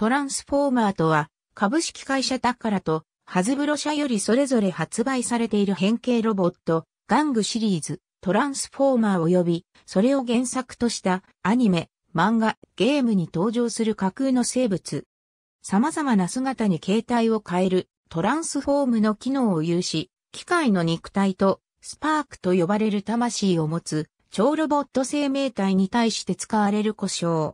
トランスフォーマーとは、株式会社タッカラと、ハズブロ社よりそれぞれ発売されている変形ロボット、ガングシリーズ、トランスフォーマー及び、それを原作としたアニメ、漫画、ゲームに登場する架空の生物。様々な姿に形態を変えるトランスフォームの機能を有し、機械の肉体とスパークと呼ばれる魂を持つ超ロボット生命体に対して使われる故障。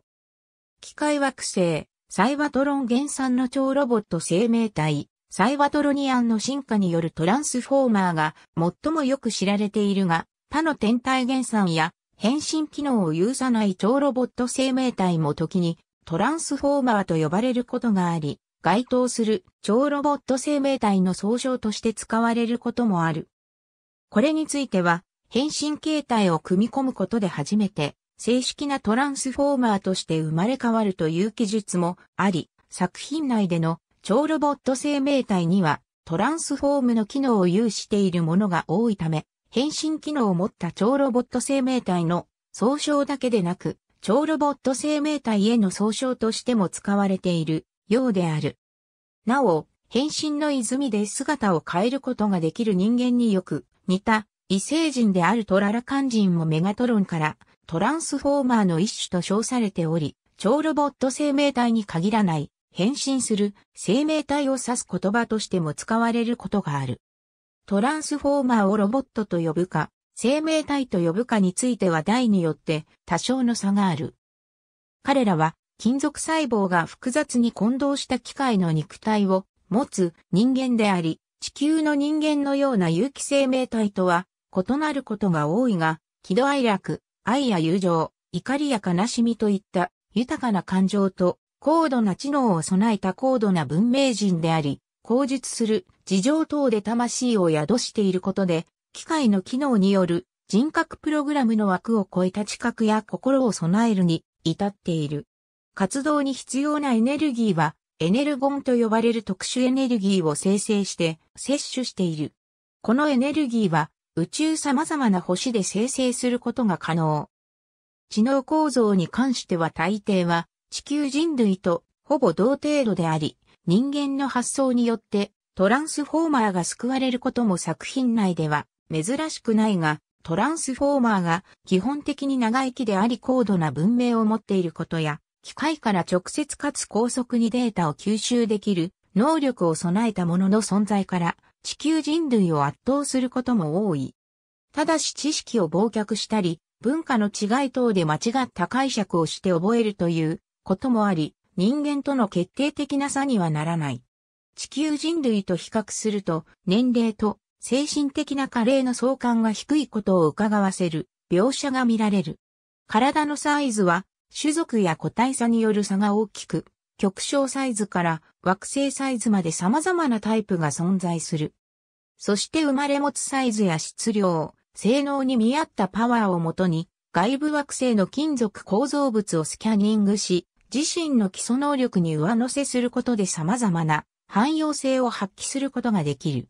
機械惑星サイバトロン原産の超ロボット生命体、サイバトロニアンの進化によるトランスフォーマーが最もよく知られているが、他の天体原産や変身機能を有さない超ロボット生命体も時にトランスフォーマーと呼ばれることがあり、該当する超ロボット生命体の総称として使われることもある。これについては、変身形態を組み込むことで初めて正式なトランスフォーマーとして生まれ変わるという記述もあり、作品内での超ロボット生命体にはトランスフォームの機能を有しているものが多いため、変身機能を持った超ロボット生命体の総称だけでなく、超ロボット生命体への総称としても使われているようである。なお、変身の泉で姿を変えることができる人間によく似た異星人であるトララカン人もメガトロンからトランスフォーマーの一種と称されており、超ロボット生命体に限らない、変身する生命体を指す言葉としても使われることがある。トランスフォーマーをロボットと呼ぶか、生命体と呼ぶかについては題によって多少の差がある。彼らは金属細胞が複雑に混同した機械の肉体を持つ人間であり、地球の人間のような有機生命体とは異なることが多いが、喜怒哀楽、愛や友情、怒りや悲しみといった豊かな感情と高度な知能を備えた高度な文明人であり、口述する事情等で魂を宿していることで、機械の機能による人格プログラムの枠を超えた知覚や心を備えるに至っている。活動に必要なエネルギーは、エネルゴンと呼ばれる特殊エネルギーを生成して摂取している。このエネルギーは宇宙様々な星で生成することが可能。知能構造に関しては大抵は地球人類とほぼ同程度であり、人間の発想によってトランスフォーマーが救われることも作品内では珍しくないが、トランスフォーマーが基本的に長生きであり高度な文明を持っていることや、機械から直接かつ高速にデータを吸収できる能力を備えたものの存在から地球人類を圧倒することも多い。ただし知識を忘却したり、文化の違い等で間違った解釈をして覚えるということもあり、人間との決定的な差にはならない。地球人類と比較すると、年齢と精神的な加齢の相関が低いことを伺わせる描写が見られる。体のサイズは種族や個体差による差が大きく、極小サイズから惑星サイズまで様々なタイプが存在する。そして生まれ持つサイズや質量、性能に見合ったパワーをもとに、外部惑星の金属構造物をスキャニングし、自身の基礎能力に上乗せすることで様々な汎用性を発揮することができる。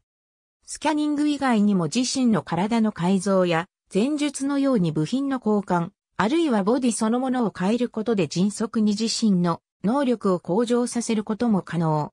スキャニング以外にも自身の体の改造や、前述のように部品の交換、あるいはボディそのものを変えることで迅速に自身の能力を向上させることも可能。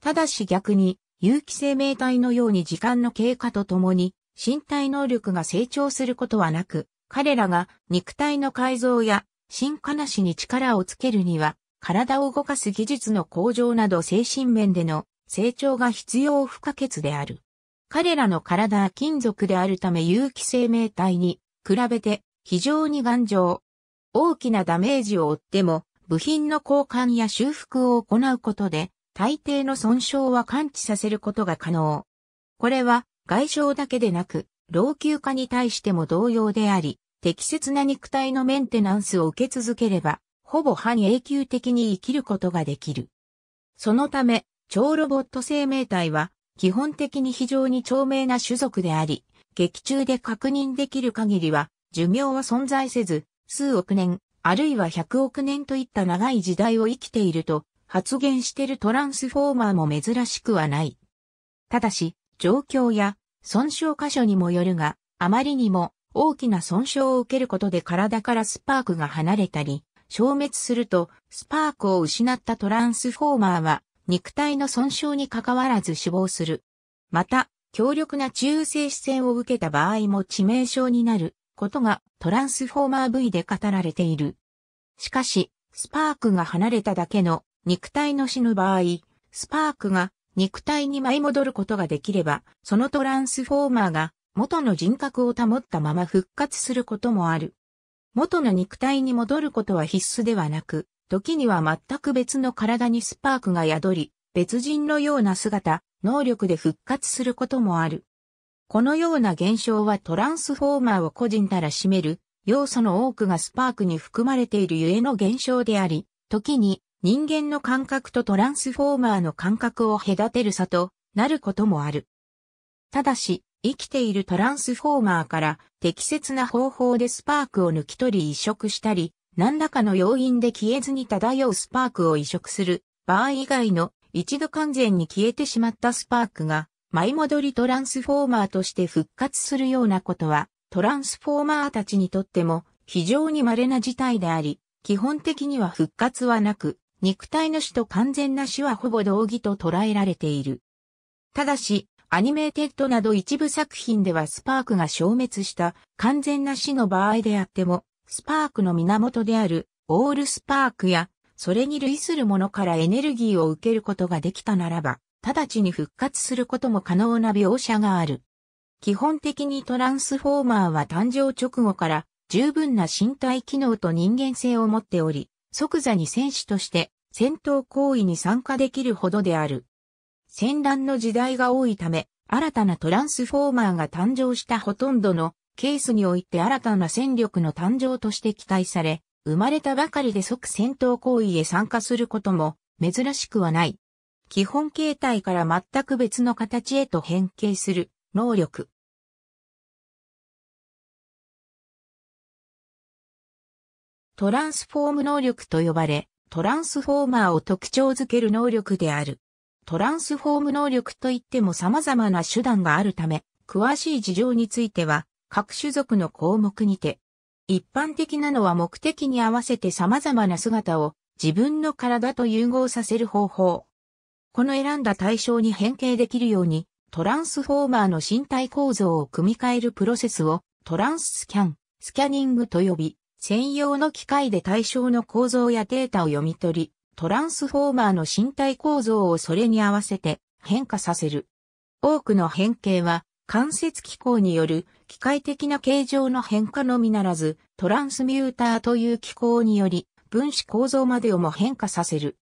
ただし逆に、有機生命体のように時間の経過とともに、身体能力が成長することはなく、彼らが肉体の改造や進化なしに力をつけるには、体を動かす技術の向上など精神面での成長が必要不可欠である。彼らの体は金属であるため有機生命体に比べて非常に頑丈。大きなダメージを負っても部品の交換や修復を行うことで、大抵の損傷は感知させることが可能。これは外傷だけでなく、老朽化に対しても同様であり、適切な肉体のメンテナンスを受け続ければ、ほぼ半永久的に生きることができる。そのため、超ロボット生命体は、基本的に非常に長命な種族であり、劇中で確認できる限りは、寿命は存在せず、数億年、あるいは100億年といった長い時代を生きていると発言してるトランスフォーマーも珍しくはない。ただし、状況や損傷箇所にもよるが、あまりにも大きな損傷を受けることで体からスパークが離れたり、消滅するとスパークを失ったトランスフォーマーは肉体の損傷に関わらず死亡する。また、強力な中性子線を受けた場合も致命傷になることがトランスフォーマー V で語られている。しかし、スパークが離れただけの肉体の死の場合、スパークが肉体に舞い戻ることができれば、そのトランスフォーマーが元の人格を保ったまま復活することもある。元の肉体に戻ることは必須ではなく、時には全く別の体にスパークが宿り、別人のような姿、能力で復活することもある。このような現象はトランスフォーマーを個人たら占める要素の多くがスパークに含まれているゆえの現象であり、時に人間の感覚とトランスフォーマーの感覚を隔てる差となることもある。ただし、生きているトランスフォーマーから適切な方法でスパークを抜き取り移植したり、何らかの要因で消えずに漂うスパークを移植する場合以外の一度完全に消えてしまったスパークが舞戻りトランスフォーマーとして復活するようなことは、トランスフォーマーたちにとっても非常に稀な事態であり、基本的には復活はなく、肉体の死と完全な死はほぼ同義と捉えられている。ただし、アニメーテッドなど一部作品ではスパークが消滅した完全な死の場合であっても、スパークの源であるオールスパークや、それに類するものからエネルギーを受けることができたならば、直ちに復活することも可能な描写がある。基本的にトランスフォーマーは誕生直後から十分な身体機能と人間性を持っており、即座に戦士として戦闘行為に参加できるほどである。戦乱の時代が多いため、新たなトランスフォーマーが誕生したほとんどのケースにおいて新たな戦力の誕生として期待され、生まれたばかりで即戦闘行為へ参加することも珍しくはない。基本形態から全く別の形へと変形する能力。トランスフォーム能力と呼ばれ、トランスフォーマーを特徴づける能力である。トランスフォーム能力といっても様々な手段があるため、詳しい事情については、各種族の項目にて、一般的なのは目的に合わせて様々な姿を自分の体と融合させる方法。この選んだ対象に変形できるように、トランスフォーマーの身体構造を組み替えるプロセスをトランススキャン、スキャニングと呼び、専用の機械で対象の構造やデータを読み取り、トランスフォーマーの身体構造をそれに合わせて変化させる。多くの変形は関節機構による機械的な形状の変化のみならず、トランスミューターという機構により分子構造までをも変化させる。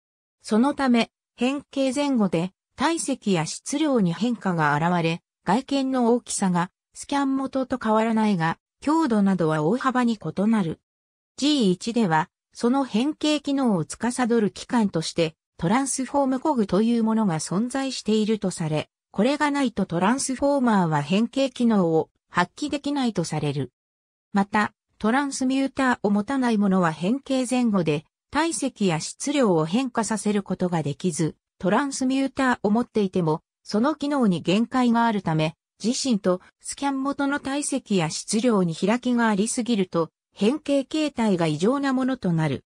そのため、変形前後で体積や質量に変化が現れ、外見の大きさがスキャン元と変わらないが、強度などは大幅に異なる。G1 では、その変形機能を司る機関として、トランスフォームコグというものが存在しているとされ、これがないとトランスフォーマーは変形機能を発揮できないとされる。また、トランスミューターを持たないものは変形前後で体積や質量を変化させることができず、トランスミューターを持っていても、その機能に限界があるため、自身とスキャン元の体積や質量に開きがありすぎると、変形形態が異常なものとなる。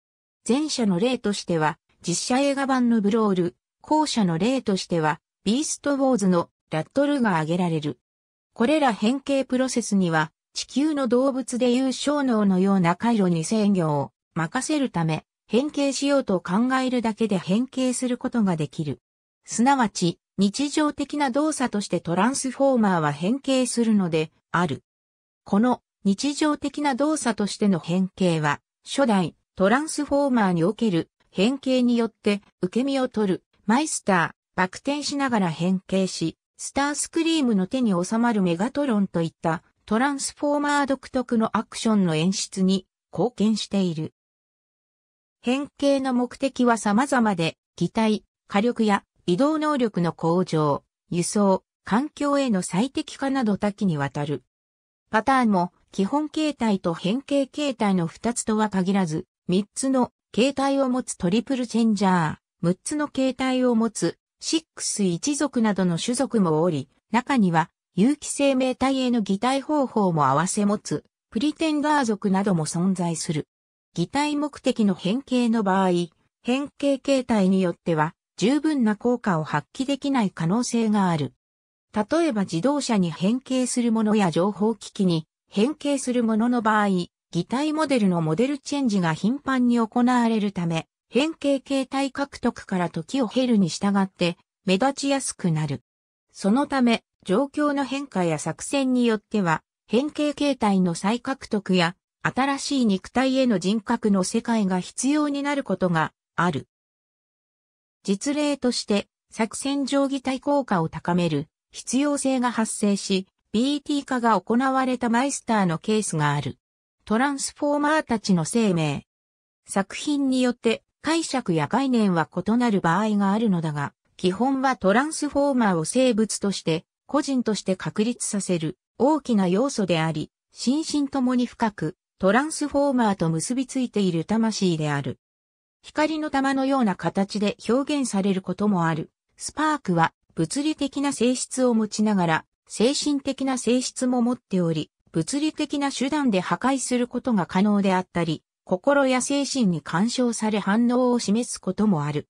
前者の例としては、実写映画版のブロール、後者の例としては、ビーストウォーズのラットルが挙げられる。これら変形プロセスには、地球の動物でいう小脳のような回路に制御を任せるため、変形しようと考えるだけで変形することができる。すなわち、日常的な動作としてトランスフォーマーは変形するのである。この日常的な動作としての変形は、初代トランスフォーマーにおける変形によって受け身を取るマイスター、バク転しながら変形し、スタースクリームの手に収まるメガトロンといったトランスフォーマー独特のアクションの演出に貢献している。変形の目的は様々で、擬態、火力や移動能力の向上、輸送、環境への最適化など多岐にわたる。パターンも基本形態と変形形態の2つとは限らず、3つの形態を持つトリプルチェンジャー、6つの形態を持つシックス一族などの種族もおり、中には有機生命体への擬態方法も合わせ持つプリテンガー族なども存在する。擬態目的の変形の場合、変形形態によっては十分な効果を発揮できない可能性がある。例えば自動車に変形するものや情報機器に変形するものの場合、擬態モデルのモデルチェンジが頻繁に行われるため、変形形態獲得から時を経るに従って目立ちやすくなる。そのため、状況の変化や作戦によっては、変形形態の再獲得や新しい肉体への人格の世界が必要になることがある。実例として、作戦上擬体効果を高める必要性が発生し、BT 化が行われたマイスターのケースがある。トランスフォーマーたちの生命。作品によって解釈や概念は異なる場合があるのだが、基本はトランスフォーマーを生物として、個人として確立させる大きな要素であり、心身ともに深くトランスフォーマーと結びついている魂である。光の玉のような形で表現されることもある。スパークは物理的な性質を持ちながら、精神的な性質も持っており、物理的な手段で破壊することが可能であったり、心や精神に干渉され反応を示すこともある。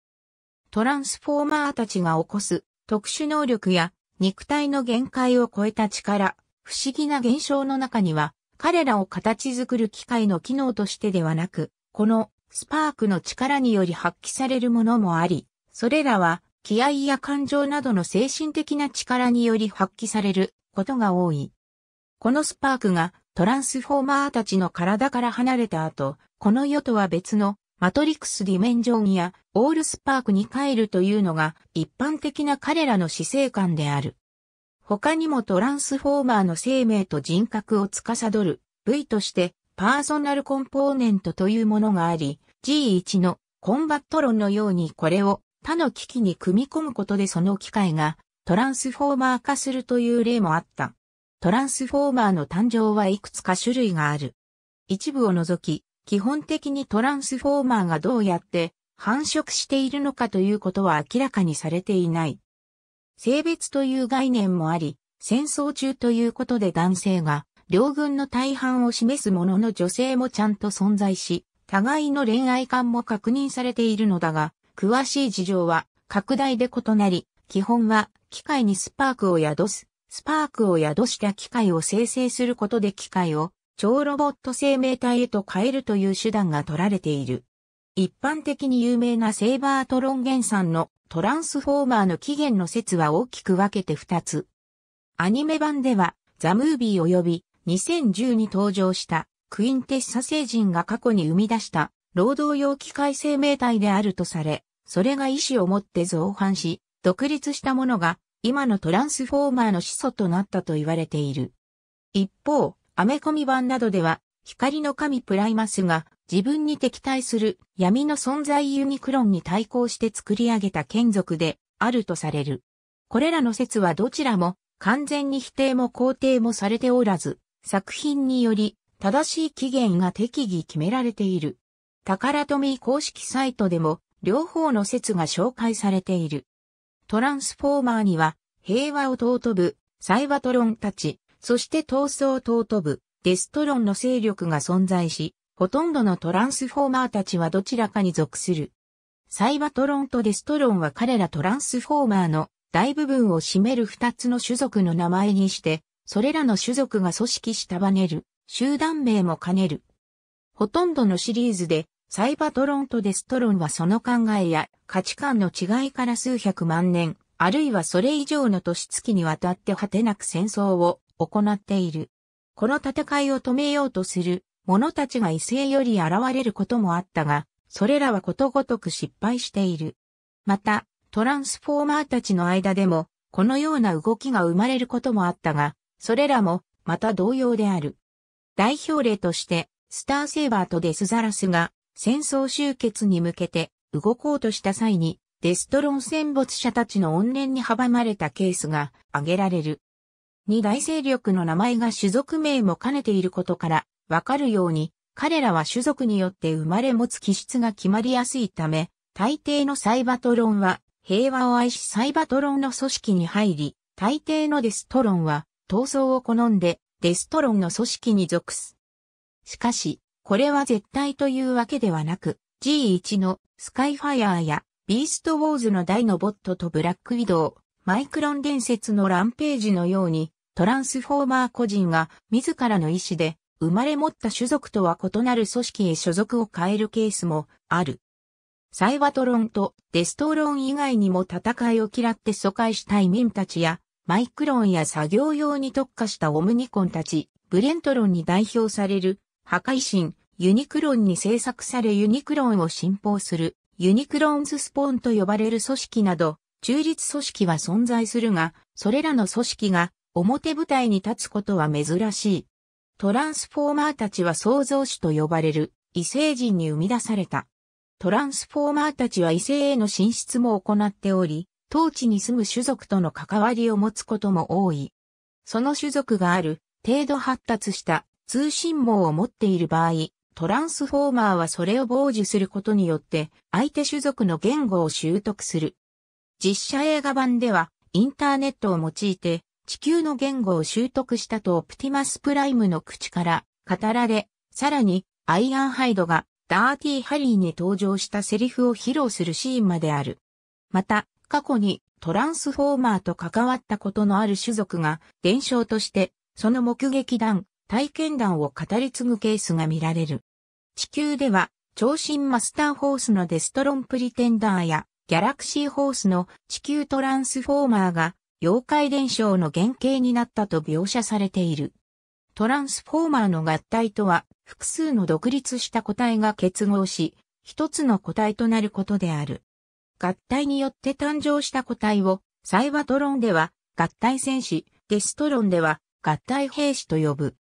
トランスフォーマーたちが起こす特殊能力や肉体の限界を超えた力、不思議な現象の中には彼らを形作る機械の機能としてではなく、このスパークの力により発揮されるものもあり、それらは気合や感情などの精神的な力により発揮されることが多い。このスパークがトランスフォーマーたちの体から離れた後、この世とは別のマトリックスディメンジョンやオールスパークに帰るというのが一般的な彼らの死生観である。他にもトランスフォーマーの生命と人格を司る部位としてパーソナルコンポーネントというものがあり、G1 のコンバット論のようにこれを他の機器に組み込むことでその機械がトランスフォーマー化するという例もあった。トランスフォーマーの誕生はいくつか種類がある。一部を除き、基本的にトランスフォーマーがどうやって繁殖しているのかということは明らかにされていない。性別という概念もあり、戦争中ということで男性が両軍の大半を示すものの女性もちゃんと存在し、互いの恋愛観も確認されているのだが、詳しい事情は拡大で異なり、基本は機械にスパークを宿す、スパークを宿した機械を生成することで機械を超ロボット生命体へと変えるという手段が取られている。一般的に有名なセーバートロンゲン酸のトランスフォーマーの起源の説は大きく分けて二つ。アニメ版では、ザ・ムービー及び2010に登場したクインテッサ星人が過去に生み出した労働用機械生命体であるとされ、それが意志を持って造反し、独立したものが今のトランスフォーマーの始祖となったと言われている。一方、アメコミ版などでは、光の神プライマスが自分に敵対する闇の存在ユニクロンに対抗して作り上げた眷属であるとされる。これらの説はどちらも完全に否定も肯定もされておらず、作品により正しい起源が適宜決められている。宝富公式サイトでも両方の説が紹介されている。トランスフォーマーには平和を尊ぶサイバトロンたち、そして闘争を尊ぶデストロンの勢力が存在し、ほとんどのトランスフォーマーたちはどちらかに属する。サイバトロンとデストロンは彼らトランスフォーマーの大部分を占める二つの種族の名前にして、それらの種族が組織したバネる、集団名も兼ねる。ほとんどのシリーズで、サイバトロンとデストロンはその考えや価値観の違いから数百万年、あるいはそれ以上の年月にわたって果てなく戦争を行っている。この戦いを止めようとする者たちが異性より現れることもあったが、それらはことごとく失敗している。また、トランスフォーマーたちの間でも、このような動きが生まれることもあったが、それらも、また同様である。代表例として、スターセーバーとデスザラスが、戦争終結に向けて、動こうとした際に、デストロン戦没者たちの怨念に阻まれたケースが挙げられる。二大勢力の名前が種族名も兼ねていることから、わかるように、彼らは種族によって生まれ持つ気質が決まりやすいため、大抵のサイバトロンは平和を愛しサイバトロンの組織に入り、大抵のデストロンは闘争を好んでデストロンの組織に属す。しかし、これは絶対というわけではなく、G1 のスカイファイアーやビーストウォーズの大のノボットとブラックウィドウ、マイクロン伝説のランページのように、トランスフォーマー個人が自らの意志で生まれ持った種族とは異なる組織へ所属を変えるケースもある。サイバトロンとデストロン以外にも戦いを嫌って疎開したい民たちや、マイクロンや作業用に特化したオムニコンたち、ブレントロンに代表される、破壊神、ユニクロンに制作されユニクロンを信奉する、ユニクロンズスポーンと呼ばれる組織など、中立組織は存在するが、それらの組織が表舞台に立つことは珍しい。トランスフォーマーたちは創造主と呼ばれる異星人に生み出された。トランスフォーマーたちは異性への進出も行っており、当地に住む種族との関わりを持つことも多い。その種族がある程度発達した通信網を持っている場合、トランスフォーマーはそれを傍受することによって相手種族の言語を習得する。実写映画版ではインターネットを用いて地球の言語を習得したとオプティマスプライムの口から語られ、さらにアイアンハイドがダーティーハリーに登場したセリフを披露するシーンまである。また、過去にトランスフォーマーと関わったことのある種族が伝承としてその目撃談、体験談を語り継ぐケースが見られる。地球では超新マスターホースのデストロンプリテンダーやギャラクシーホースの地球トランスフォーマーが妖怪伝承の原型になったと描写されている。トランスフォーマーの合体とは、複数の独立した個体が結合し、一つの個体となることである。合体によって誕生した個体を、サイバトロンでは、合体戦士、デストロンでは、合体兵士と呼ぶ。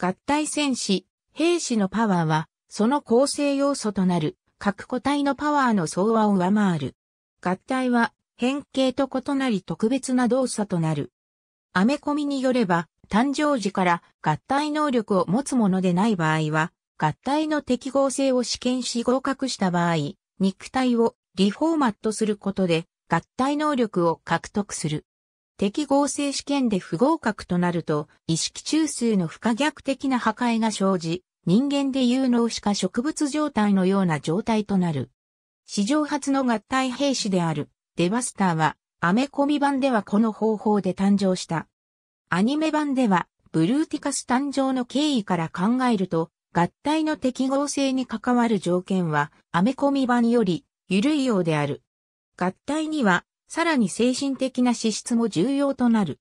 合体戦士、兵士のパワーは、その構成要素となる、各個体のパワーの総和を上回る。合体は、変形と異なり特別な動作となる。アメコミによれば、誕生時から合体能力を持つものでない場合は、合体の適合性を試験し合格した場合、肉体をリフォーマットすることで合体能力を獲得する。適合性試験で不合格となると、意識中枢の不可逆的な破壊が生じ、人間で有能しか植物状態のような状態となる。史上初の合体兵士である。デバスターは、アメコミ版ではこの方法で誕生した。アニメ版では、ブルーティカス誕生の経緯から考えると、合体の適合性に関わる条件は、アメコミ版より、緩いようである。合体には、さらに精神的な資質も重要となる。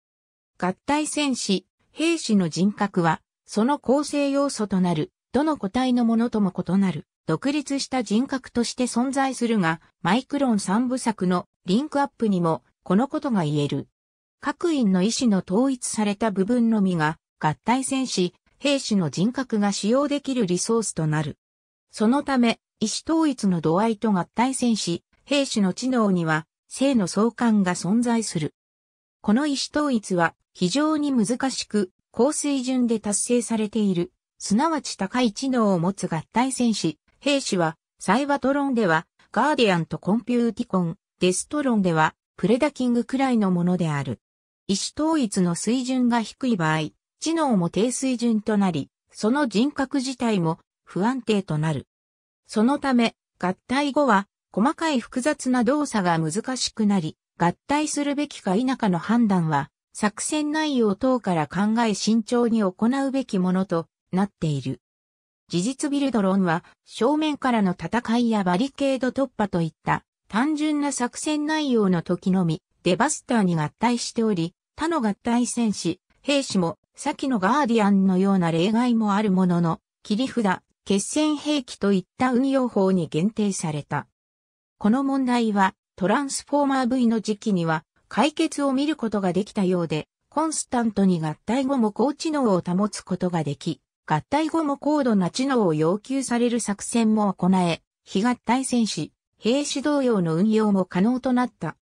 合体戦士、兵士の人格は、その構成要素となる、どの個体のものとも異なる、独立した人格として存在するが、マイクロン三部作のリンクアップにも、このことが言える。各員の意思の統一された部分のみが、合体戦士、兵士の人格が使用できるリソースとなる。そのため、意思統一の度合いと合体戦士、兵士の知能には、性の相関が存在する。この意思統一は、非常に難しく、高水準で達成されている、すなわち高い知能を持つ合体戦士、兵士は、サイバトロンでは、ガーディアンとコンピューティコン、デストロンでは、プレダキングくらいのものである。意思統一の水準が低い場合、知能も低水準となり、その人格自体も不安定となる。そのため、合体後は、細かい複雑な動作が難しくなり、合体するべきか否かの判断は、作戦内容等から考え慎重に行うべきものとなっている。事実ビルド論は、正面からの戦いやバリケード突破といった単純な作戦内容の時のみ、デバスターに合体しており、他の合体戦士、兵士も、先のガーディアンのような例外もあるものの、切り札、決戦兵器といった運用法に限定された。この問題は、トランスフォーマー V の時期には、解決を見ることができたようで、コンスタントに合体後も高知能を保つことができ、合体後も高度な知能を要求される作戦も行え、非合体戦士、兵士同様の運用も可能となった。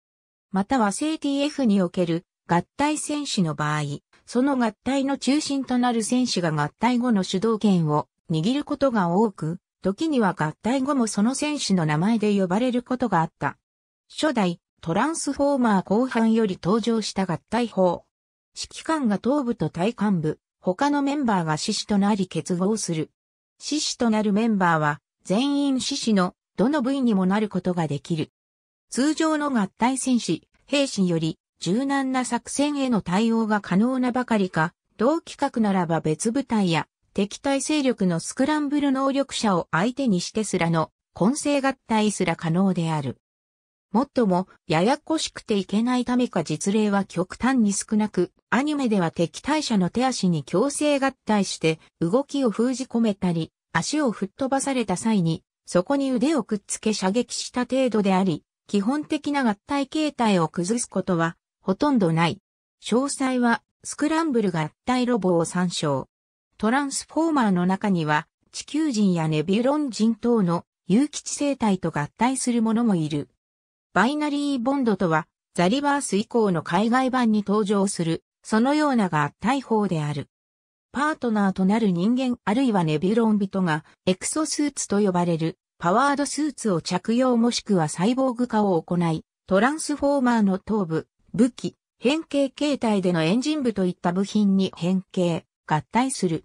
または c TF における合体戦士の場合、その合体の中心となる戦士が合体後の主導権を握ることが多く、時には合体後もその戦士の名前で呼ばれることがあった。初代、トランスフォーマー後半より登場した合体法。指揮官が頭部と体幹部、他のメンバーが獅子となり結合する。獅子となるメンバーは、全員獅子のどの部位にもなることができる。通常の合体戦士、兵士より柔軟な作戦への対応が可能なばかりか、同規格ならば別部隊や敵対勢力のスクランブル能力者を相手にしてすらの混成合体すら可能である。もっとも、ややこしくていけないためか実例は極端に少なく、アニメでは敵対者の手足に強制合体して、動きを封じ込めたり、足を吹っ飛ばされた際に、そこに腕をくっつけ射撃した程度であり、基本的な合体形態を崩すことはほとんどない。詳細はスクランブル合体ロボを参照。トランスフォーマーの中には地球人やネビュロン人等の有機地生態と合体するものもいる。バイナリーボンドとはザリバース以降の海外版に登場するそのような合体法である。パートナーとなる人間あるいはネビュロン人がエクソスーツと呼ばれるパワードスーツを着用もしくはサイボーグ化を行い、トランスフォーマーの頭部、武器、変形形態でのエンジン部といった部品に変形、合体する。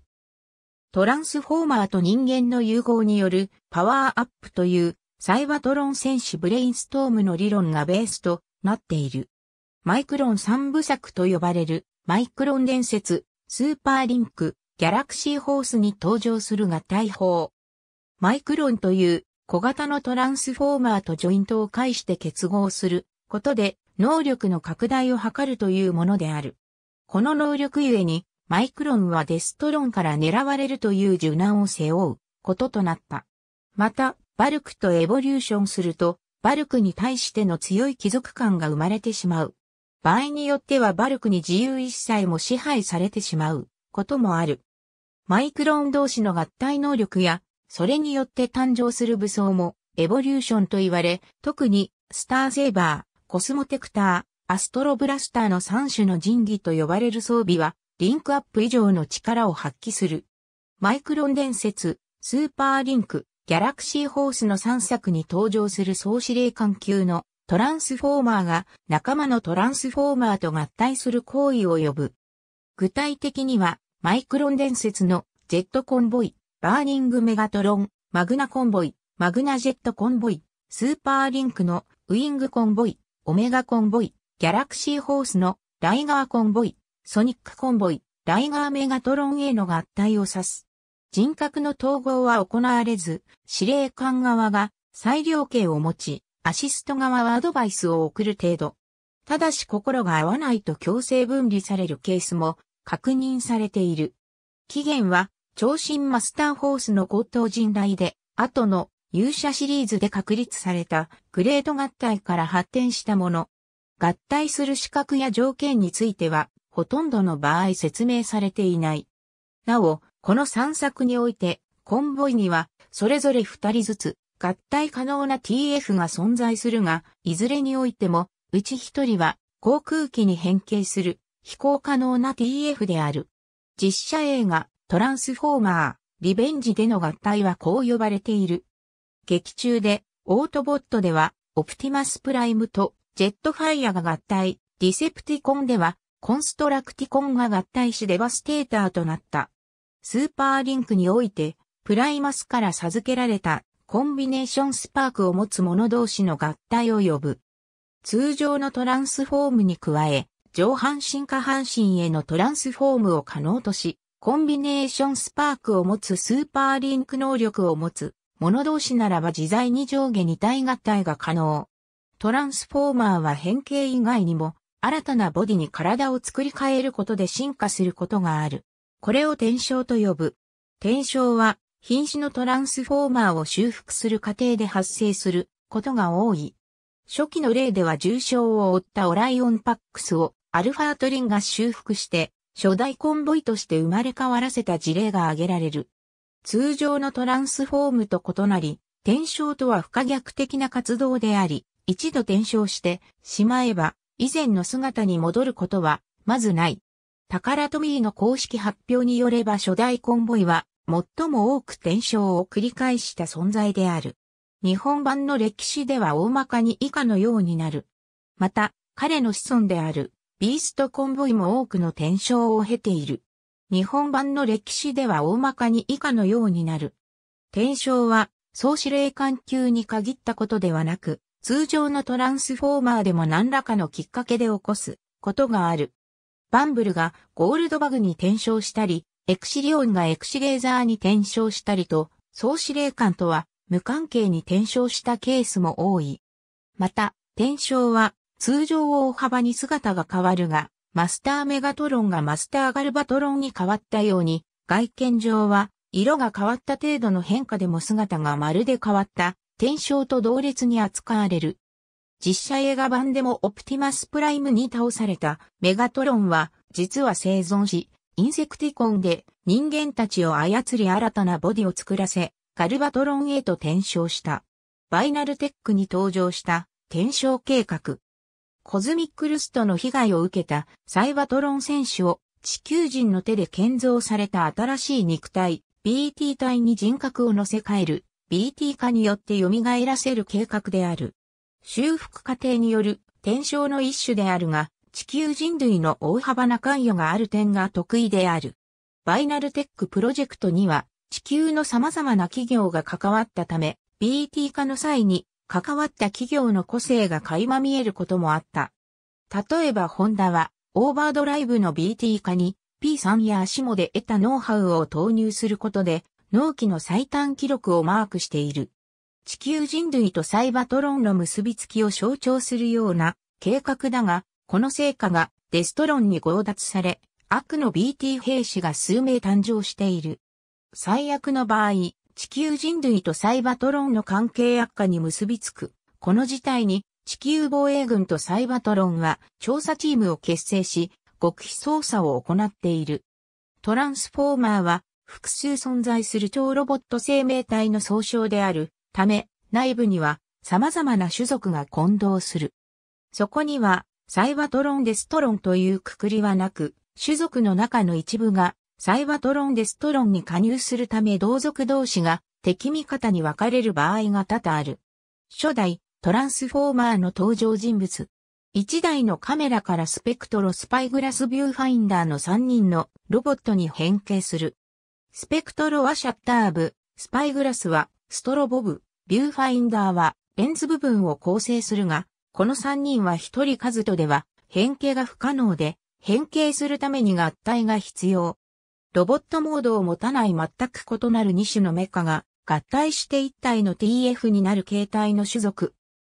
トランスフォーマーと人間の融合によるパワーアップというサイバトロン戦士ブレインストームの理論がベースとなっている。マイクロン三部作と呼ばれるマイクロン伝説スーパーリンク、ギャラクシーホースに登場するが大砲。マイクロンという小型のトランスフォーマーとジョイントを介して結合することで能力の拡大を図るというものである。この能力ゆえにマイクロンはデストロンから狙われるという受難を背負うこととなった。また、バルクとエボリューションすると、バルクに対しての強い貴族感が生まれてしまう。場合によってはバルクに自由一切も支配されてしまうこともある。マイクロン同士の合体能力や、それによって誕生する武装もエボリューションと言われ、特にスターセーバー、コスモテクター、アストロブラスターの3種の神器と呼ばれる装備は、リンクアップ以上の力を発揮する。マイクロン伝説、スーパーリンク、ギャラクシーホースの3作に登場する総司令官級のトランスフォーマーが仲間のトランスフォーマーと合体する行為を呼ぶ。具体的には、マイクロン伝説のジェットコンボイ、バーニングメガトロン、マグナコンボイ、マグナジェットコンボイ、スーパーリンクのウィングコンボイ、オメガコンボイ、ギャラクシーホースのライガーコンボイ、ソニックコンボイ、ライガーメガトロンへの合体を指す。人格の統合は行われず、司令官側が裁量刑を持ち、アシスト側はアドバイスを送る程度。ただし心が合わないと強制分離されるケースも確認されている。期限は、長身マスターホースの高等人来で、後の勇者シリーズで確立されたグレード合体から発展したもの。合体する資格や条件については、ほとんどの場合説明されていない。なお、この3作において、コンボイには、それぞれ2人ずつ、合体可能な TF が存在するが、いずれにおいても、うち一人は航空機に変形する飛行可能な TF である。実写映画、トランスフォーマー、リベンジでの合体はこう呼ばれている。劇中で、オートボットでは、オプティマスプライムとジェットファイアが合体、ディセプティコンでは、コンストラクティコンが合体しデバステーターとなった。スーパーリンクにおいて、プライマスから授けられたコンビネーションスパークを持つ者同士の合体を呼ぶ。通常のトランスフォームに加え、上半身下半身へのトランスフォームを可能とし、コンビネーションスパークを持つスーパーリンク能力を持つ者同士ならば自在に上下に体合体が可能。トランスフォーマーは変形以外にも新たなボディに体を作り変えることで進化することがある。これを転生と呼ぶ。転生は品種のトランスフォーマーを修復する過程で発生することが多い。初期の例では重傷を負ったオライオンパックスをアルファートリンが修復して初代コンボイとして生まれ変わらせた事例が挙げられる。通常のトランスフォームと異なり、転生とは不可逆的な活動であり、一度転生してしまえば以前の姿に戻ることはまずない。タカラトミーの公式発表によれば初代コンボイは最も多く転生を繰り返した存在である。日本版の歴史では大まかに以下のようになる。また、彼の子孫である、ビーストコンボイも多くの転生を経ている。日本版の歴史では大まかに以下のようになる。転生は、総司令官級に限ったことではなく、通常のトランスフォーマーでも何らかのきっかけで起こすことがある。バンブルがゴールドバグに転生したり、エクシリオンがエクシレーザーに転生したりと、総司令官とは無関係に転生したケースも多い。また、転生は通常大幅に姿が変わるが、マスターメガトロンがマスターガルバトロンに変わったように、外見上は色が変わった程度の変化でも姿がまるで変わった転生と同列に扱われる。実写映画版でもオプティマスプライムに倒されたメガトロンは実は生存し、インセクティコンで人間たちを操り新たなボディを作らせ、カルバトロンへと転生した。バイナルテックに登場した転生計画。コズミックルストの被害を受けたサイバトロン選手を地球人の手で建造された新しい肉体 BT 体に人格を乗せ替える BT 化によって蘇らせる計画である。修復過程による転生の一種であるが、地球人類の大幅な関与がある点が得意である。バイナルテックプロジェクトには、地球の様々な企業が関わったため、BT 化の際に関わった企業の個性が垣間見えることもあった。例えばホンダは、オーバードライブの BT 化に P3 や足もで得たノウハウを投入することで、納期の最短記録をマークしている。地球人類とサイバトロンの結びつきを象徴するような計画だが、この成果がデストロンに強奪され、悪の BT 兵士が数名誕生している。最悪の場合、地球人類とサイバトロンの関係悪化に結びつく。この事態に地球防衛軍とサイバトロンは調査チームを結成し、極秘捜査を行っている。トランスフォーマーは複数存在する超ロボット生命体の総称であるため、内部には様々な種族が混同する。そこにはサイバトロンデストロンというくくりはなく、種族の中の一部がサイバトロンデストロンに加入するため同族同士が敵味方に分かれる場合が多々ある。初代トランスフォーマーの登場人物。一台のカメラからスペクトロスパイグラスビューファインダーの3人のロボットに変形する。スペクトロはシャッター部、スパイグラスはストロボ部、ビューファインダーはレンズ部分を構成するが、この三人は一人数とでは変形が不可能で、変形するために合体が必要。ロボットモードを持たない全く異なる2種のメカが合体して1体の TF になる形態の種族。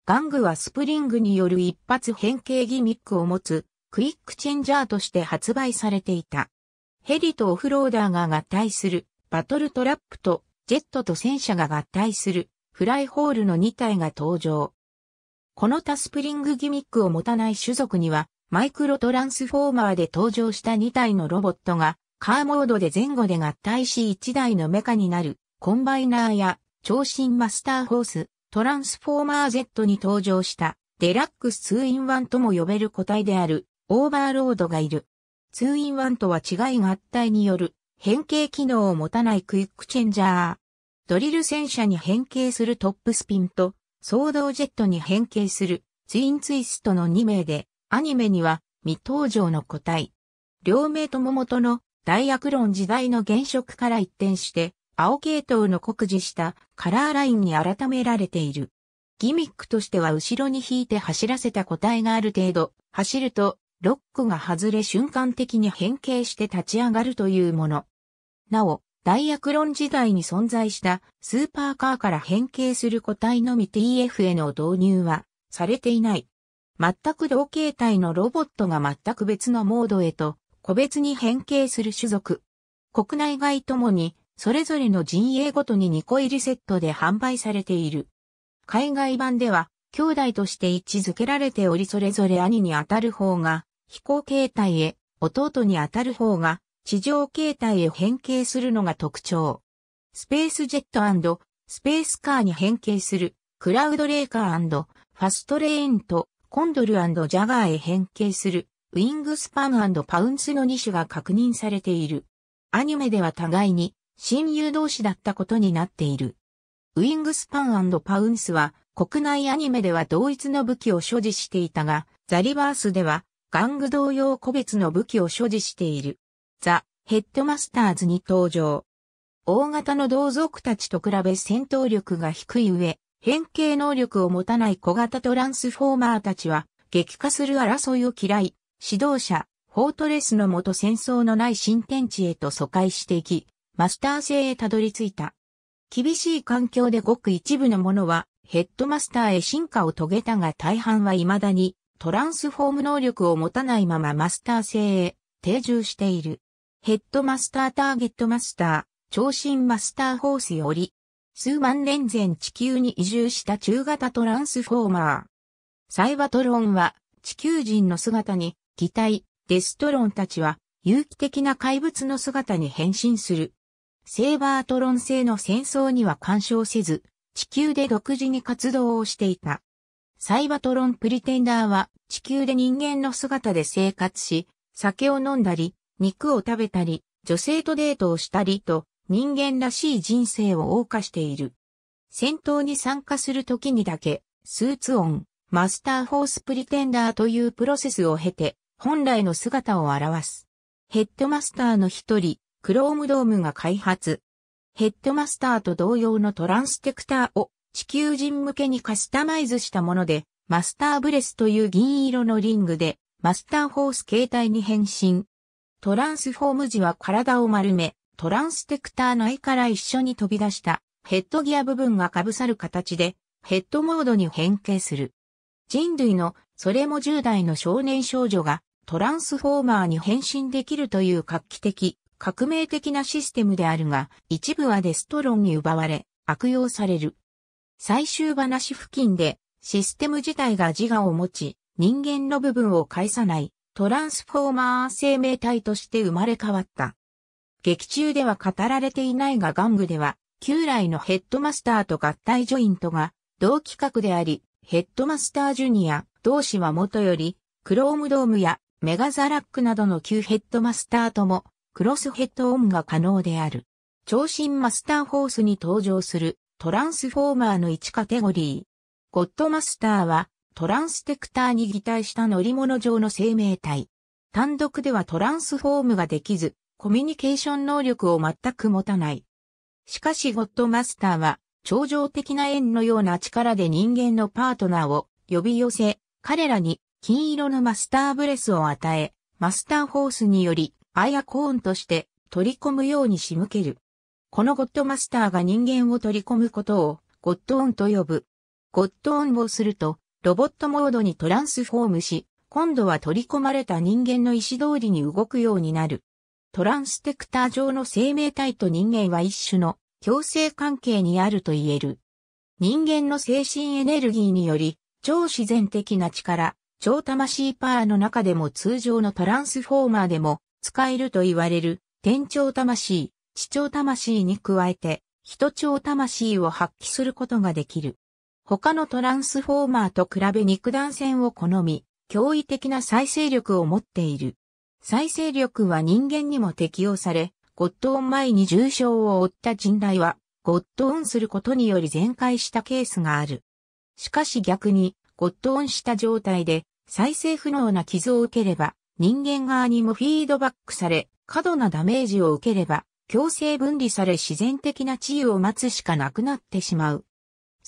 玩具はスプリングによる一発変形ギミックを持つクイックチェンジャーとして発売されていた。ヘリとオフローダーが合体するバトルトラップとジェットと戦車が合体するフライホールの2体が登場。このタスプリングギミックを持たない種族には、マイクロトランスフォーマーで登場した2体のロボットが、カーモードで前後で合体し1台のメカになる、コンバイナーや、超新マスターホース、トランスフォーマー Z に登場した、デラックス 2-in-1 とも呼べる個体である、オーバーロードがいる。2-in-1 とは違い合体による、変形機能を持たないクイックチェンジャー。ドリル戦車に変形するトップスピンと、総動ジェットに変形するツインツイストの2名で、アニメには未登場の個体。両名とも元の大悪論時代の現職から一転して、青系統の酷似したカラーラインに改められている。ギミックとしては後ろに引いて走らせた個体がある程度、走るとロックが外れ瞬間的に変形して立ち上がるというもの。なお、ダイアクロン時代に存在したスーパーカーから変形する個体のみ TF への導入はされていない。全く同形態のロボットが全く別のモードへと個別に変形する種族。国内外ともにそれぞれの陣営ごとに2個入りセットで販売されている。海外版では兄弟として位置づけられておりそれぞれ兄に当たる方が飛行形態へ、弟に当たる方が地上形態へ変形するのが特徴。スペースジェットスペースカーに変形する、クラウドレーカーファストレーンとコンドルジャガーへ変形する、ウィングスパンパウンスの2種が確認されている。アニメでは互いに親友同士だったことになっている。ウィングスパンパウンスは国内アニメでは同一の武器を所持していたが、ザリバースでは玩具同様個別の武器を所持している。ザ・ヘッドマスターズに登場。大型の同族たちと比べ戦闘力が低い上、変形能力を持たない小型トランスフォーマーたちは、激化する争いを嫌い、指導者、フォートレスのもと戦争のない新天地へと疎開していき、マスター制へたどり着いた。厳しい環境でごく一部のものは、ヘッドマスターへ進化を遂げたが大半は未だに、トランスフォーム能力を持たないままマスター制へ定住している。ヘッドマスターターゲットマスター、超新マスターホースより、数万年前地球に移住した中型トランスフォーマー。サイバトロンは地球人の姿に、擬態、デストロンたちは有機的な怪物の姿に変身する。セーバートロン製の戦争には干渉せず、地球で独自に活動をしていた。サイバトロンプリテンダーは地球で人間の姿で生活し、酒を飲んだり、肉を食べたり、女性とデートをしたりと、人間らしい人生を謳歌している。戦闘に参加する時にだけ、スーツオン、マスターホースプリテンダーというプロセスを経て、本来の姿を表す。ヘッドマスターの一人、クロームドームが開発。ヘッドマスターと同様のトランステクターを地球人向けにカスタマイズしたもので、マスターブレスという銀色のリングで、マスターホース形態に変身。トランスフォーム時は体を丸め、トランステクター内から一緒に飛び出したヘッドギア部分が被さる形でヘッドモードに変形する。人類のそれも10代の少年少女がトランスフォーマーに変身できるという画期的、革命的なシステムであるが、一部はデストロンに奪われ、悪用される。最終話付近で、システム自体が自我を持ち、人間の部分を介さない、トランスフォーマー生命体として生まれ変わった。劇中では語られていないが玩具では、旧来のヘッドマスターと合体ジョイントが同規格であり、ヘッドマスタージュニア同士は元より、クロームドームやメガザラックなどの旧ヘッドマスターとも、クロスヘッドオンが可能である。超新マスターフォースに登場するトランスフォーマーの1カテゴリー。ゴッドマスターはトランステクターに擬態した乗り物上の生命体。単独ではトランスフォームができず、コミュニケーション能力を全く持たない。しかしゴッドマスターは、超常的な縁のような力で人間のパートナーを呼び寄せ、彼らに金色のマスターブレスを与え、マスターホースにより、アイアコーンとして取り込むように仕向ける。このゴッドマスターが人間を取り込むことを、ゴッドオンと呼ぶ。ゴッドオンをすると、ロボットモードにトランスフォームし、今度は取り込まれた人間の意思通りに動くようになる。トランステクター上の生命体と人間は一種の共生関係にあると言える。人間の精神エネルギーにより、超自然的な力、超魂パワーの中でも通常のトランスフォーマーでも使えると言われる、天超魂、地超魂に加えて、人超魂を発揮することができる。他のトランスフォーマーと比べ肉弾戦を好み、驚異的な再生力を持っている。再生力は人間にも適用され、ゴッドオン前に重傷を負った人雷は、ゴッドオンすることにより全開したケースがある。しかし逆に、ゴッドオンした状態で、再生不能な傷を受ければ、人間側にもフィードバックされ、過度なダメージを受ければ、強制分離され自然的な治癒を待つしかなくなってしまう。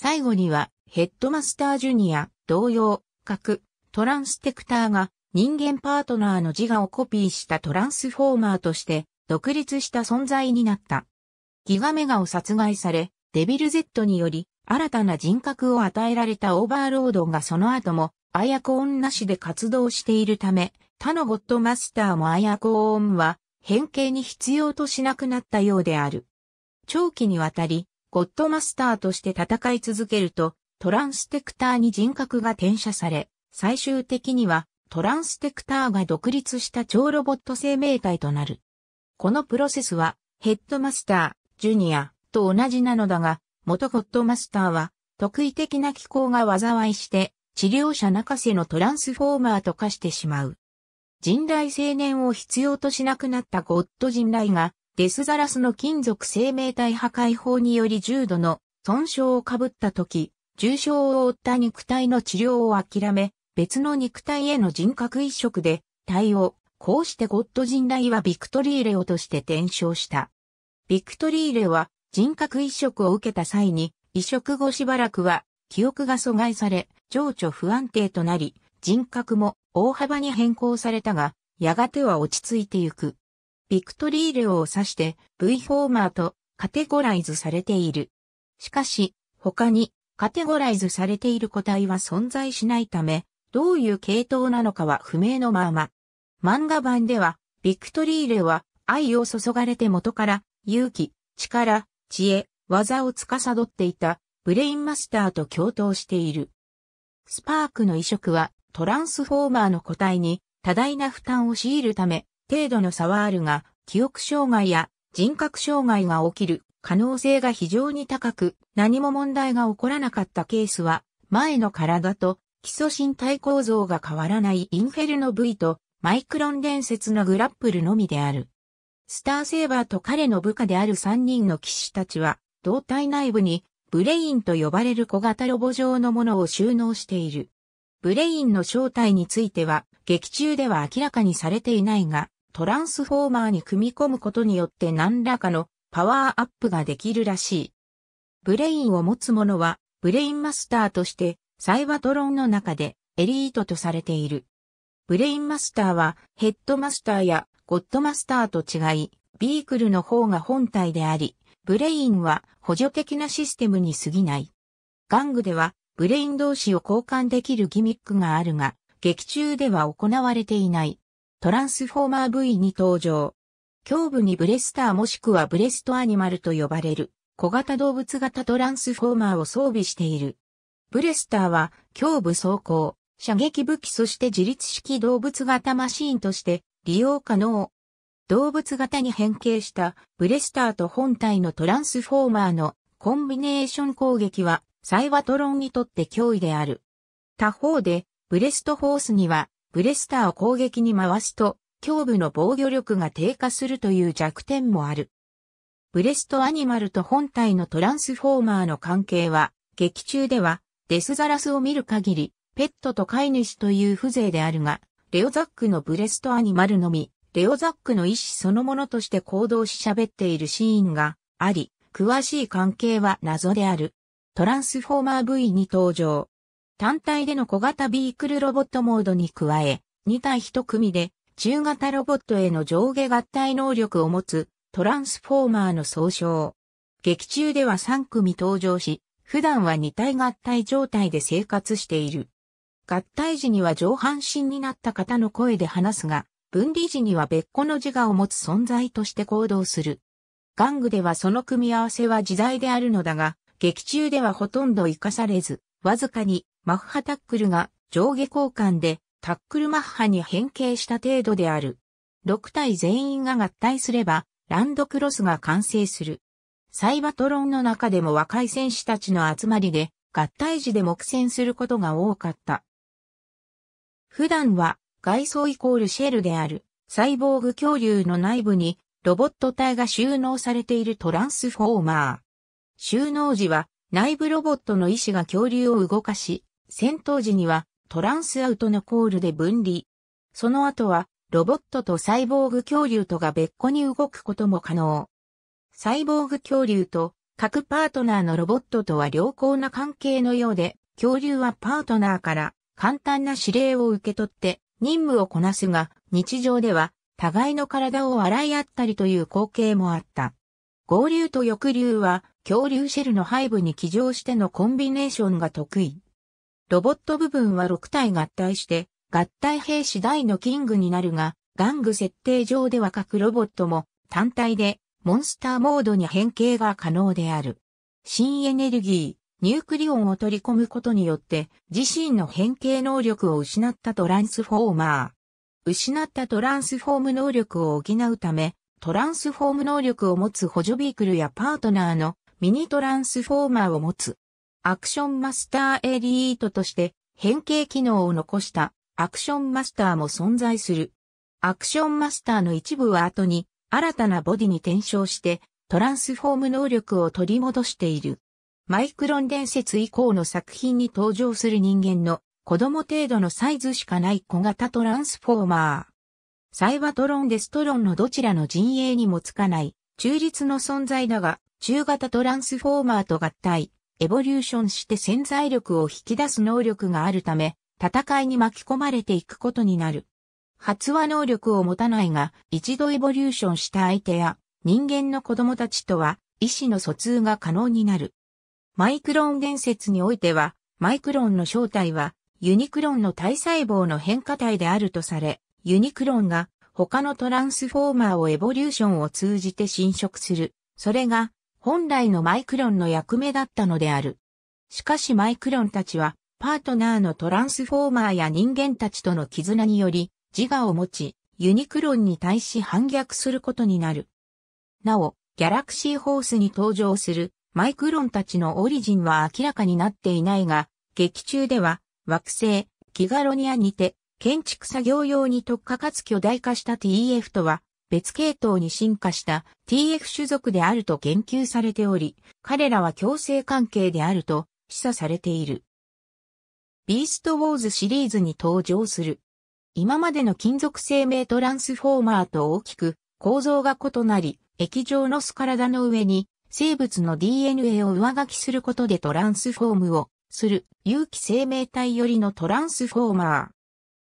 最後には、ヘッドマスタージュニア、同様、各、トランステクターが人間パートナーの自我をコピーしたトランスフォーマーとして独立した存在になった。ギガメガを殺害され、デビル Z により新たな人格を与えられたオーバーロードがその後もアヤコーンなしで活動しているため、他のゴッドマスターもアヤコーンは変形に必要としなくなったようである。長期にわたりゴッドマスターとして戦い続けると、トランステクターに人格が転写され、最終的にはトランステクターが独立した超ロボット生命体となる。このプロセスは、ヘッドマスター、ジュニアと同じなのだが、元ゴッドマスターは、特異的な機構が災いして、治療者泣かせのトランスフォーマーと化してしまう。人大青年を必要としなくなったゴッド人雷が、デスザラスの金属生命体破壊法により重度の損傷をかぶった時、重傷を負った肉体の治療を諦め、別の肉体への人格移植で対応。こうしてゴッド人来はビクトリーレオとして転生した。ビクトリーレは人格移植を受けた際に、移植後しばらくは記憶が阻害され、情緒不安定となり、人格も大幅に変更されたが、やがては落ち着いてゆく。ビクトリーレオを指して V フォーマーとカテゴライズされている。しかし、他にカテゴライズされている個体は存在しないため、どういう系統なのかは不明のまま。漫画版では、ビクトリーレは愛を注がれて元から勇気、力、知恵、技を司っていたブレインマスターと共闘している。スパークの移植はトランスフォーマーの個体に多大な負担を強いるため程度の差はあるが、記憶障害や人格障害が起きる可能性が非常に高く、何も問題が起こらなかったケースは、前の体と基礎身体構造が変わらないインフェルノ V とマイクロン伝説のグラップルのみである。スターセーバーと彼の部下である3人の騎士たちは、胴体内部にブレインと呼ばれる小型ロボ状のものを収納している。ブレインの正体については、劇中では明らかにされていないが、トランスフォーマーに組み込むことによって何らかのパワーアップができるらしい。ブレインを持つ者は、ブレインマスターとして、サイバトロンの中でエリートとされている。ブレインマスターは、ヘッドマスターやゴッドマスターと違い、ビークルの方が本体であり、ブレインは補助的なシステムに過ぎない。玩具では、ブレイン同士を交換できるギミックがあるが、劇中では行われていない。トランスフォーマー V に登場。胸部にブレスターもしくはブレストアニマルと呼ばれる小型動物型トランスフォーマーを装備している。ブレスターは胸部装甲、射撃武器そして自立式動物型マシーンとして利用可能。動物型に変形したブレスターと本体のトランスフォーマーのコンビネーション攻撃はサイワトロンにとって脅威である。他方でブレストフォースにはブレスターを攻撃に回すと、胸部の防御力が低下するという弱点もある。ブレストアニマルと本体のトランスフォーマーの関係は、劇中では、デスザラスを見る限り、ペットと飼い主という風情であるが、レオザックのブレストアニマルのみ、レオザックの意思そのものとして行動し喋っているシーンがあり、詳しい関係は謎である。トランスフォーマー V に登場。単体での小型ビークルロボットモードに加え、2体1組で中型ロボットへの上下合体能力を持つトランスフォーマーの総称。劇中では3組登場し、普段は2体合体状態で生活している。合体時には上半身になった方の声で話すが、分離時には別個の自我を持つ存在として行動する。玩具ではその組み合わせは自在であるのだが、劇中ではほとんど活かされず、わずかにマッハタックルが上下交換でタックルマッハに変形した程度である。6体全員が合体すれば、ランドクロスが完成する。サイバトロンの中でも若い戦士たちの集まりで、合体時で目戦することが多かった。普段は、外装イコールシェルである、サイボーグ恐竜の内部に、ロボット体が収納されているトランスフォーマー。収納時は、内部ロボットの意志が恐竜を動かし、戦闘時にはトランスアウトのコールで分離。その後はロボットとサイボーグ恐竜とが別個に動くことも可能。サイボーグ恐竜と各パートナーのロボットとは良好な関係のようで、恐竜はパートナーから簡単な指令を受け取って任務をこなすが、日常では互いの体を洗い合ったりという光景もあった。合流と翼流は恐竜シェルの背部に起乗してのコンビネーションが得意。ロボット部分は6体合体して、合体兵士大のキングになるが、玩具設定上では各ロボットも単体でモンスターモードに変形が可能である。新エネルギー、ニュークリオンを取り込むことによって自身の変形能力を失ったトランスフォーマー。失ったトランスフォーム能力を補うため、トランスフォーム能力を持つ補助ビークルやパートナーのミニトランスフォーマーを持つ。アクションマスターエリートとして変形機能を残したアクションマスターも存在する。アクションマスターの一部は後に新たなボディに転生してトランスフォーム能力を取り戻している。マイクロン伝説以降の作品に登場する人間の子供程度のサイズしかない小型トランスフォーマー。サイバトロン・デストロンのどちらの陣営にもつかない中立の存在だが中型トランスフォーマーと合体。エボリューションして潜在力を引き出す能力があるため、戦いに巻き込まれていくことになる。発話能力を持たないが、一度エボリューションした相手や、人間の子供たちとは、意思の疎通が可能になる。マイクロン伝説においては、マイクロンの正体は、ユニクロンの体細胞の変化体であるとされ、ユニクロンが他のトランスフォーマーをエボリューションを通じて侵食する。それが本来のマイクロンの役目だったのである。しかしマイクロンたちは、パートナーのトランスフォーマーや人間たちとの絆により、自我を持ち、ユニクロンに対し反逆することになる。なお、ギャラクシーホースに登場するマイクロンたちのオリジンは明らかになっていないが、劇中では惑星ギガロニアにて建築作業用に特化かつ巨大化した TF とは別系統に進化した TF 種族であると言及されており、彼らは共生関係であると示唆されている。ビーストウォーズシリーズに登場する。今までの金属生命トランスフォーマーと大きく構造が異なり、液状のス体の上に生物の DNA を上書きすることでトランスフォームをする有機生命体よりのトランスフォーマー。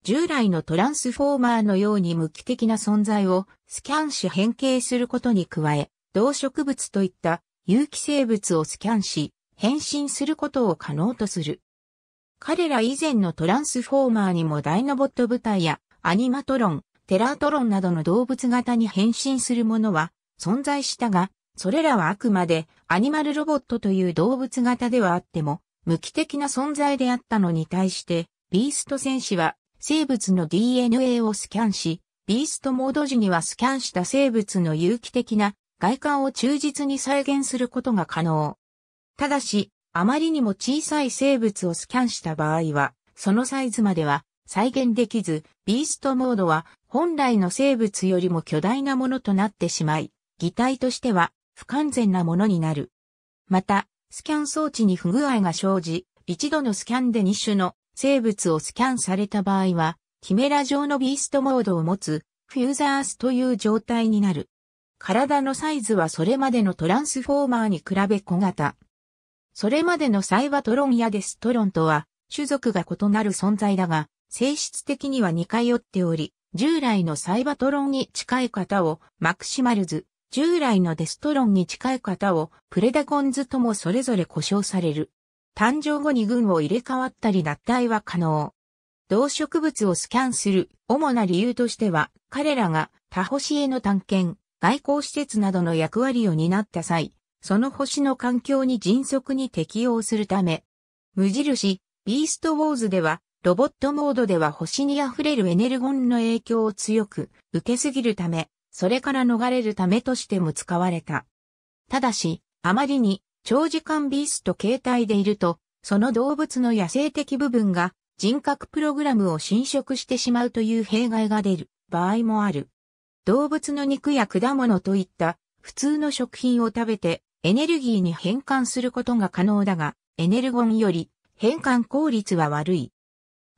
従来のトランスフォーマーのように無機的な存在をスキャンし変形することに加え、動植物といった有機生物をスキャンし、変身することを可能とする。彼ら以前のトランスフォーマーにもダイナボット部隊やアニマトロン、テラートロンなどの動物型に変身するものは存在したが、それらはあくまでアニマルロボットという動物型ではあっても、無機的な存在であったのに対して、ビースト戦士は生物の DNA をスキャンし、ビーストモード時にはスキャンした生物の有機的な外観を忠実に再現することが可能。ただし、あまりにも小さい生物をスキャンした場合は、そのサイズまでは再現できず、ビーストモードは本来の生物よりも巨大なものとなってしまい、擬態としては不完全なものになる。また、スキャン装置に不具合が生じ、一度のスキャンで2種の生物をスキャンされた場合は、キメラ状のビーストモードを持つ、フューザースという状態になる。体のサイズはそれまでのトランスフォーマーに比べ小型。それまでのサイバトロンやデストロンとは、種族が異なる存在だが、性質的には似通っており、従来のサイバトロンに近い方をマクシマルズ、従来のデストロンに近い方をプレダゴンズともそれぞれ呼称される。誕生後に群を入れ替わったり脱退は可能。動植物をスキャンする主な理由としては、彼らが他星への探検、外交施設などの役割を担った際、その星の環境に迅速に適応するため。無印、ビーストウォーズでは、ロボットモードでは星に溢れるエネルゴンの影響を強く受けすぎるため、それから逃れるためとしても使われた。ただし、あまりに長時間ビースと携帯でいると、その動物の野生的部分が人格プログラムを侵食してしまうという弊害が出る場合もある。動物の肉や果物といった普通の食品を食べてエネルギーに変換することが可能だが、エネルゴンより変換効率は悪い。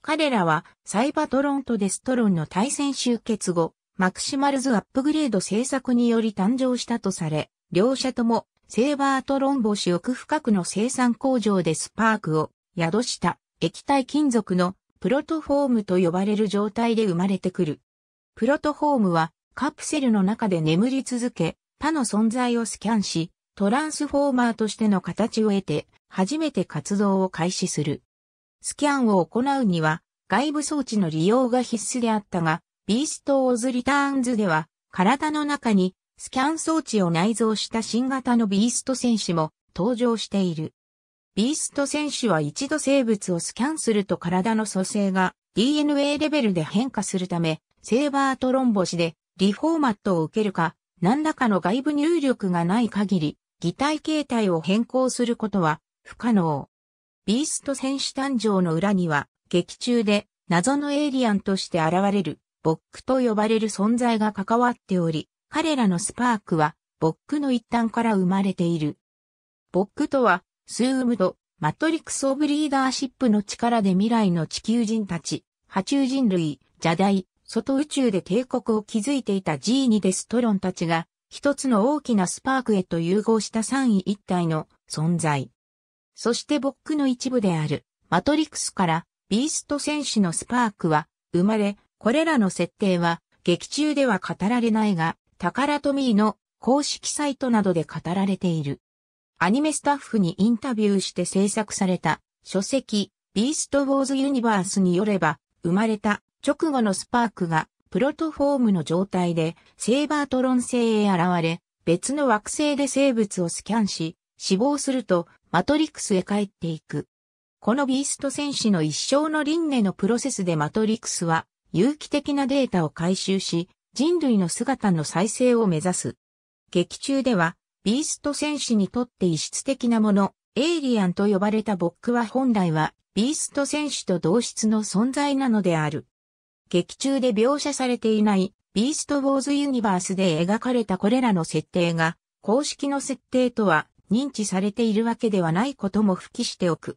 彼らはサイバトロンとデストロンの対戦終結後、マクシマルズアップグレード制作により誕生したとされ、両者ともセーバートロンボ市奥深くの生産工場でスパークを宿した液体金属のプロトフォームと呼ばれる状態で生まれてくる。プロトフォームはカプセルの中で眠り続け、他の存在をスキャンし、トランスフォーマーとしての形を得て、初めて活動を開始する。スキャンを行うには、外部装置の利用が必須であったが、ビースト・オズ・リターンズでは、体の中にスキャン装置を内蔵した新型のビースト戦士も登場している。ビースト戦士は一度生物をスキャンすると体の組成が DNA レベルで変化するため、セーバートロンボシでリフォーマットを受けるか、何らかの外部入力がない限り、擬態形態を変更することは不可能。ビースト戦士誕生の裏には、劇中で謎のエイリアンとして現れる、ボックと呼ばれる存在が関わっており、彼らのスパークは、ボックの一端から生まれている。ボックとは、スームと、マトリックス・オブ・リーダーシップの力で未来の地球人たち、波中人類、邪大、外宇宙で帝国を築いていた G2 デストロンたちが、一つの大きなスパークへと融合した三位一体の存在。そしてボックの一部である、マトリックスから、ビースト戦士のスパークは、生まれ、これらの設定は、劇中では語られないが、タカラトミーの公式サイトなどで語られている。アニメスタッフにインタビューして制作された書籍ビーストウォーズユニバースによれば生まれた直後のスパークがプロトフォームの状態でセーバートロン星へ現れ別の惑星で生物をスキャンし死亡するとマトリックスへ帰っていく。このビースト戦士の一生の輪廻のプロセスでマトリックスは有機的なデータを回収し人類の姿の再生を目指す。劇中では、ビースト戦士にとって異質的なもの、エイリアンと呼ばれたボックは本来は、ビースト戦士と同質の存在なのである。劇中で描写されていない、ビーストウォーズユニバースで描かれたこれらの設定が、公式の設定とは認知されているわけではないことも付記しておく。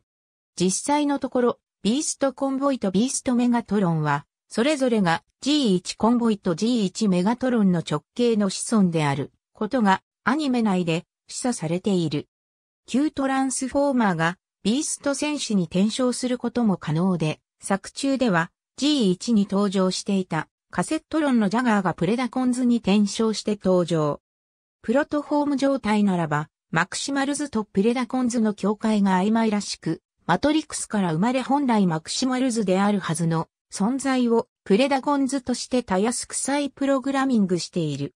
実際のところ、ビーストコンボイとビーストメガトロンは、それぞれが G1 コンボイと G1 メガトロンの直径の子孫であることがアニメ内で示唆されている。旧トランスフォーマーがビースト戦士に転生することも可能で、作中では G1 に登場していたカセットロンのジャガーがプレダコンズに転生して登場。プロトフォーム状態ならば、マクシマルズとプレダコンズの境界が曖昧らしく、マトリックスから生まれ本来マクシマルズであるはずの存在をプレダゴンズとしてたやすくさいプログラミングしている。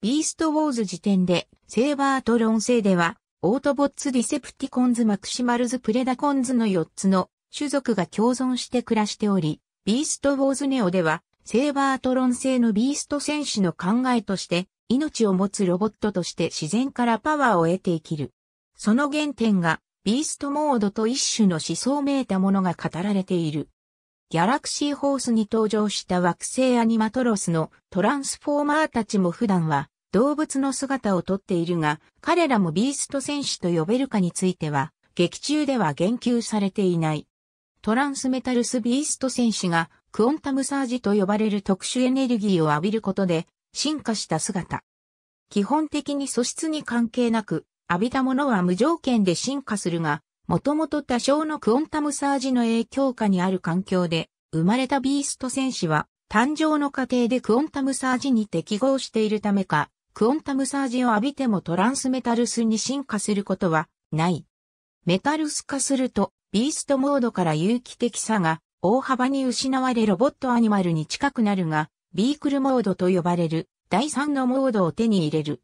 ビーストウォーズ時点で、セーバート論性では、オートボッツ・ディセプティコンズ・マクシマルズ・プレダコンズの4つの種族が共存して暮らしており、ビーストウォーズ・ネオでは、セーバート論性のビースト戦士の考えとして、命を持つロボットとして自然からパワーを得て生きる。その原点が、ビーストモードと一種の思想めいたものが語られている。ギャラクシーホースに登場した惑星アニマトロスのトランスフォーマーたちも普段は動物の姿をとっているが、彼らもビースト戦士と呼べるかについては、劇中では言及されていない。トランスメタルスビースト戦士がクオンタムサージと呼ばれる特殊エネルギーを浴びることで進化した姿。基本的に素質に関係なく、浴びたものは無条件で進化するが、もともと多少のクオンタムサージの影響下にある環境で、生まれたビースト戦士は、誕生の過程でクオンタムサージに適合しているためか、クオンタムサージを浴びてもトランスメタルスに進化することはない。メタルス化すると、ビーストモードから有機的さが大幅に失われロボットアニマルに近くなるが、ビークルモードと呼ばれる第3のモードを手に入れる。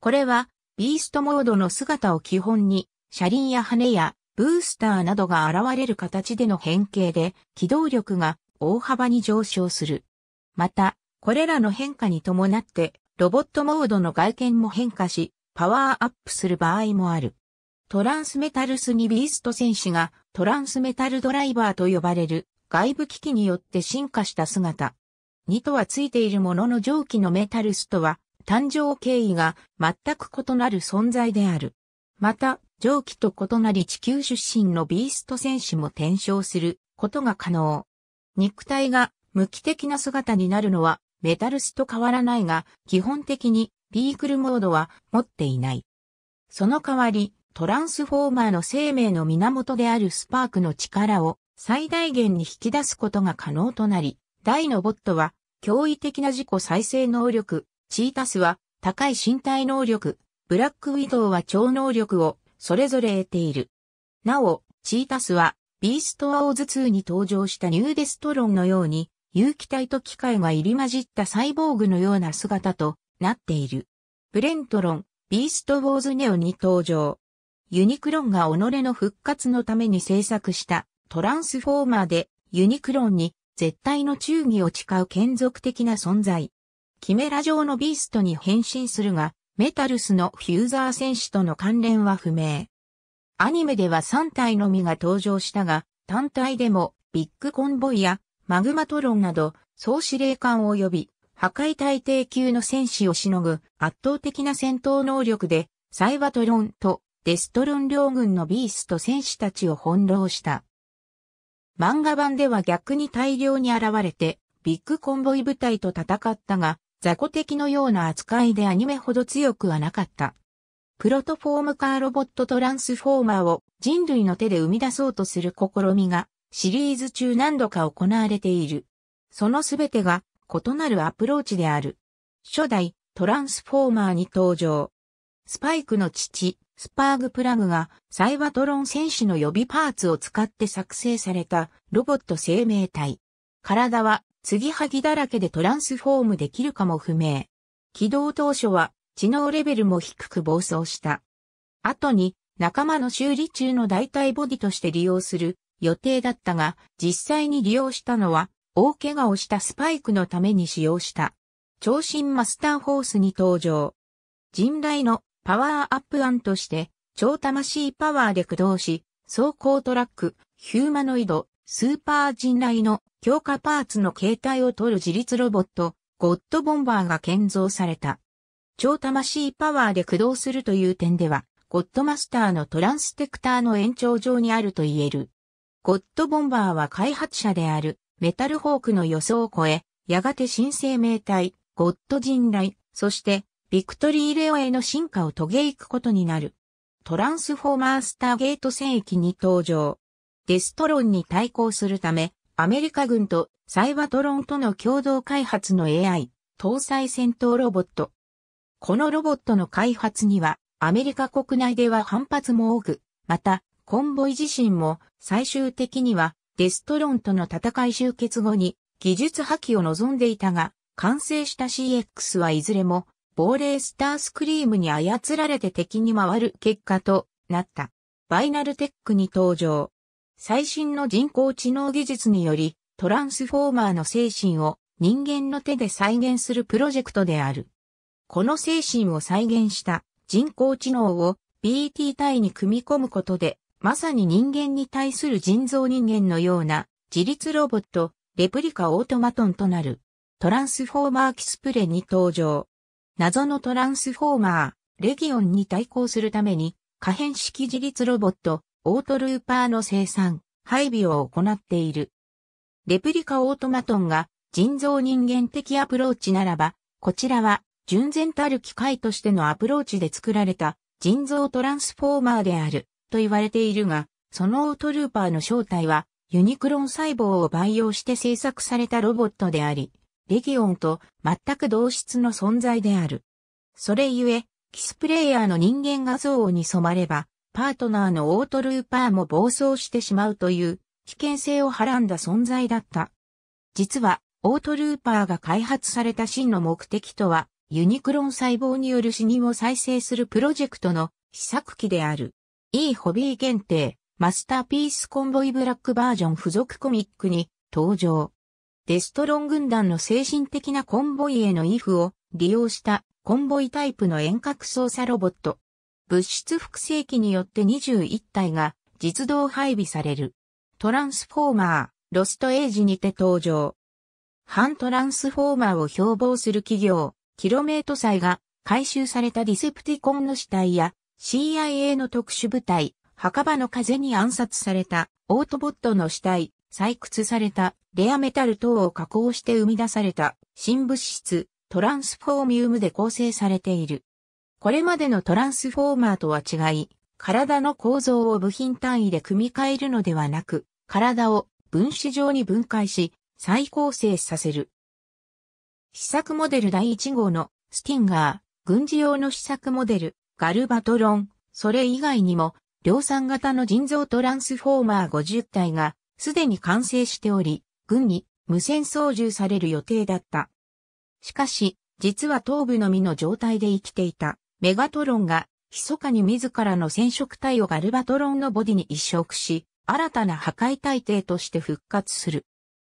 これは、ビーストモードの姿を基本に車輪や羽やブースターなどが現れる形での変形で機動力が大幅に上昇する。また、これらの変化に伴ってロボットモードの外見も変化し、パワーアップする場合もある。トランスメタルスにビースト戦士がトランスメタルドライバーと呼ばれる外部機器によって進化した姿。2とはついているものの蒸気のメタルスとは誕生経緯が全く異なる存在である。また、上記と異なり地球出身のビースト戦士も転生することが可能。肉体が無機的な姿になるのはメタルスと変わらないが、基本的にビークルモードは持っていない。その代わり、トランスフォーマーの生命の源であるスパークの力を最大限に引き出すことが可能となり、大のボットは驚異的な自己再生能力、チータスは高い身体能力、ブラックウィドウは超能力をそれぞれ得ている。なお、チータスは、ビーストアオーズ2に登場したニューデストロンのように、有機体と機械が入り混じったサイボーグのような姿となっている。ブレントロン、ビーストウォーズネオに登場。ユニクロンが己の復活のために制作したトランスフォーマーでユニクロンに絶対の忠義を誓う剣続的な存在。キメラ状のビーストに変身するが、メタルスのフューザー戦士との関連は不明。アニメでは3体のみが登場したが、単体でもビッグコンボイやマグマトロンなど総司令官及び破壊大帝級の戦士をしのぐ圧倒的な戦闘能力でサイバトロンとデストロン両軍のビースト戦士たちを翻弄した。漫画版では逆に大量に現れてビッグコンボイ部隊と戦ったが雑魚敵のような扱いでアニメほど強くはなかった。プロトフォームカーロボットトランスフォーマーを人類の手で生み出そうとする試みがシリーズ中何度か行われている。そのすべてが異なるアプローチである。初代トランスフォーマーに登場。スパイクの父、スパーグプラグがサイバトロン戦士の予備パーツを使って作成されたロボット生命体。体は継ぎはぎだらけでトランスフォームできるかも不明。起動当初は知能レベルも低く暴走した。後に仲間の修理中の代替ボディとして利用する予定だったが、実際に利用したのは大怪我をしたスパイクのために使用した。超新マスターホースに登場。人大のパワーアップ案として、超魂パワーで駆動し、走行トラック、ヒューマノイド、スーパー人雷の強化パーツの形態を取る自立ロボット、ゴッドボンバーが建造された。超魂パワーで駆動するという点では、ゴッドマスターのトランステクターの延長上にあると言える。ゴッドボンバーは開発者であるメタルホークの予想を超え、やがて新生命体、ゴッド人雷、そしてビクトリーレオへの進化を遂げいくことになる。トランスフォーマースターゲート戦役に登場。デストロンに対抗するため、アメリカ軍とサイバトロンとの共同開発の AI、搭載戦闘ロボット。このロボットの開発には、アメリカ国内では反発も多く、また、コンボイ自身も最終的にはデストロンとの戦い終結後に技術破棄を望んでいたが、完成した CX はいずれも亡霊スタースクリームに操られて敵に回る結果となった。バイナルテックに登場。最新の人工知能技術により、トランスフォーマーの精神を人間の手で再現するプロジェクトである。この精神を再現した人工知能を BT 体に組み込むことで、まさに人間に対する人造人間のような自立ロボット、レプリカオートマトンとなる。トランスフォーマーキスプレに登場。謎のトランスフォーマー、レギオンに対抗するために、可変式自立ロボット、オートルーパーの生産、配備を行っている。レプリカオートマトンが人造人間的アプローチならば、こちらは純然たる機械としてのアプローチで作られた人造トランスフォーマーであると言われているが、そのオートルーパーの正体はユニクロン細胞を培養して製作されたロボットであり、レギオンと全く同質の存在である。それゆえ、キスプレイヤーの人間画像に染まれば、パートナーのオートルーパーも暴走してしまうという危険性をはらんだ存在だった。実は、オートルーパーが開発された真の目的とは、ユニクロン細胞による死人を再生するプロジェクトの試作機である。E ホビー限定、マスターピースコンボイブラックバージョン付属コミックに登場。デストロン軍団の精神的なコンボイへの if を利用したコンボイタイプの遠隔操作ロボット、物質複製機によって21体が実動配備される。トランスフォーマー、ロストエイジにて登場。反トランスフォーマーを標榜する企業、キロメート祭が回収されたディセプティコンの死体や CIA の特殊部隊、墓場の風に暗殺されたオートボットの死体、採掘されたレアメタル等を加工して生み出された新物質トランスフォーミウムで構成されている。これまでのトランスフォーマーとは違い、体の構造を部品単位で組み替えるのではなく、体を分子状に分解し、再構成させる。試作モデル第1号のスティンガー、軍事用の試作モデル、ガルバトロン、それ以外にも、量産型の人造トランスフォーマー50体が、すでに完成しており、軍に無線操縦される予定だった。しかし、実は頭部のみの状態で生きていた。メガトロンが、密かに自らの染色体をガルバトロンのボディに移植し、新たな破壊体帝として復活する。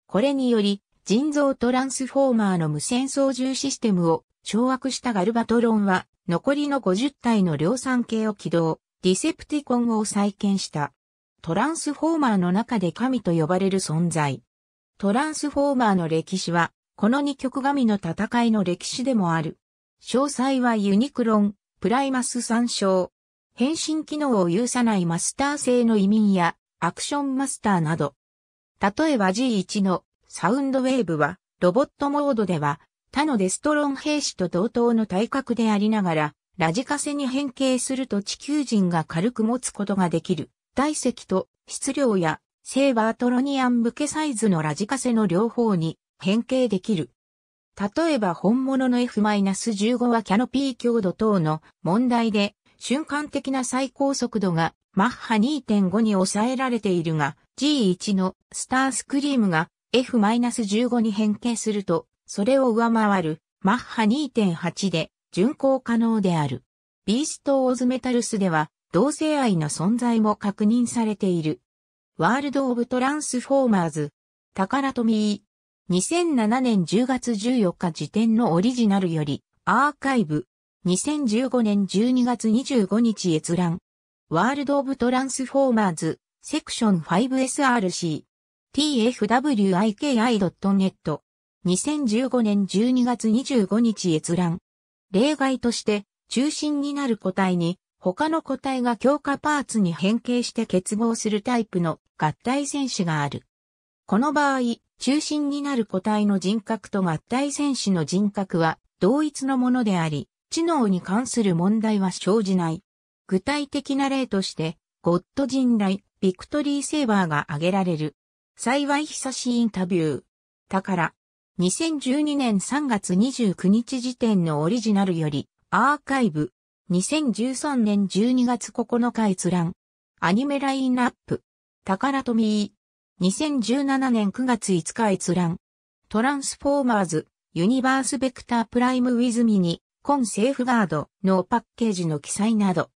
これにより、人造トランスフォーマーの無線操縦システムを掌握したガルバトロンは、残りの50体の量産系を起動、ディセプティコンを再建した。トランスフォーマーの中で神と呼ばれる存在。トランスフォーマーの歴史は、この二極神の戦いの歴史でもある。詳細はユニクロン、プライマス参照。変身機能を有さないマスター製の移民やアクションマスターなど。例えば G1 のサウンドウェーブはロボットモードでは他のデストロン兵士と同等の体格でありながらラジカセに変形すると地球人が軽く持つことができる体積と質量やセーバートロニアン向けサイズのラジカセの両方に変形できる。例えば本物の F-15 はキャノピー強度等の問題で瞬間的な最高速度がマッハ2.5に抑えられているが G1 のスタースクリームが F-15 に変形するとそれを上回るマッハ2.8で巡航可能である。ビースト・オーズ・メタルスでは同性愛の存在も確認されている。ワールド・オブ・トランスフォーマーズ、タカラトミー、2007年10月14日時点のオリジナルより、アーカイブ。2015年12月25日閲覧。ワールド・オブ・トランスフォーマーズ、セクション 5SRC。tfwiki.net。2015年12月25日閲覧。例外として、中心になる個体に、他の個体が強化パーツに変形して結合するタイプの合体戦士がある。この場合、中心になる個体の人格と合体戦士の人格は同一のものであり、知能に関する問題は生じない。具体的な例として、ゴッド人来、ビクトリーセーバーが挙げられる。幸い久しいインタビュー。宝。2012年3月29日時点のオリジナルより、アーカイブ。2013年12月9日閲覧。アニメラインナップ。宝富2017年9月5日閲覧。トランスフォーマーズ、ユニバースベクタープライムウィズミニ、コンセーフガードのパッケージの記載など。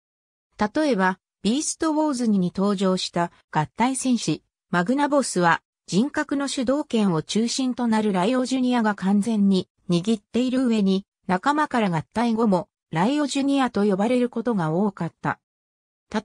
例えば、ビーストウォーズにに登場した合体戦士、マグナボスは人格の主導権を中心となるライオジュニアが完全に握っている上に、仲間から合体後もライオジュニアと呼ばれることが多かった。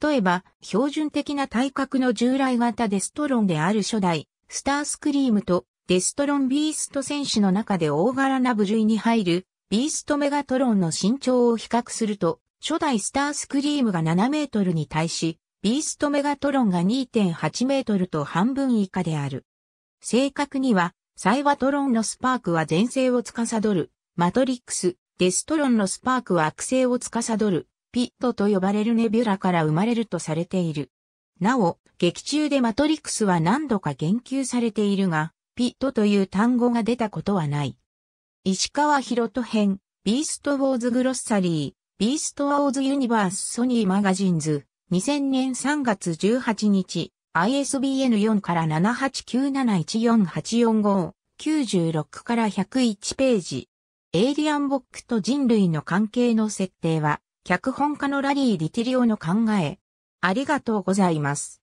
例えば、標準的な体格の従来型デストロンである初代、スタースクリームとデストロンビースト選手の中で大柄な部類に入る、ビーストメガトロンの身長を比較すると、初代スタースクリームが7メートルに対し、ビーストメガトロンが2.8メートルと半分以下である。正確には、サイバトロンのスパークは前世を司る、マトリックス、デストロンのスパークは悪性を司る、ピットと呼ばれるネビュラから生まれるとされている。なお、劇中でマトリクスは何度か言及されているが、ピットという単語が出たことはない。石川博人編、ビーストウォーズグロッサリー、ビーストウォーズユニバースソニーマガジンズ、2000年3月18日、ISBN4 から7897148445、96から101ページ。エイリアンボックと人類の関係の設定は、脚本家のラリー・ディティリオの考え。ありがとうございます。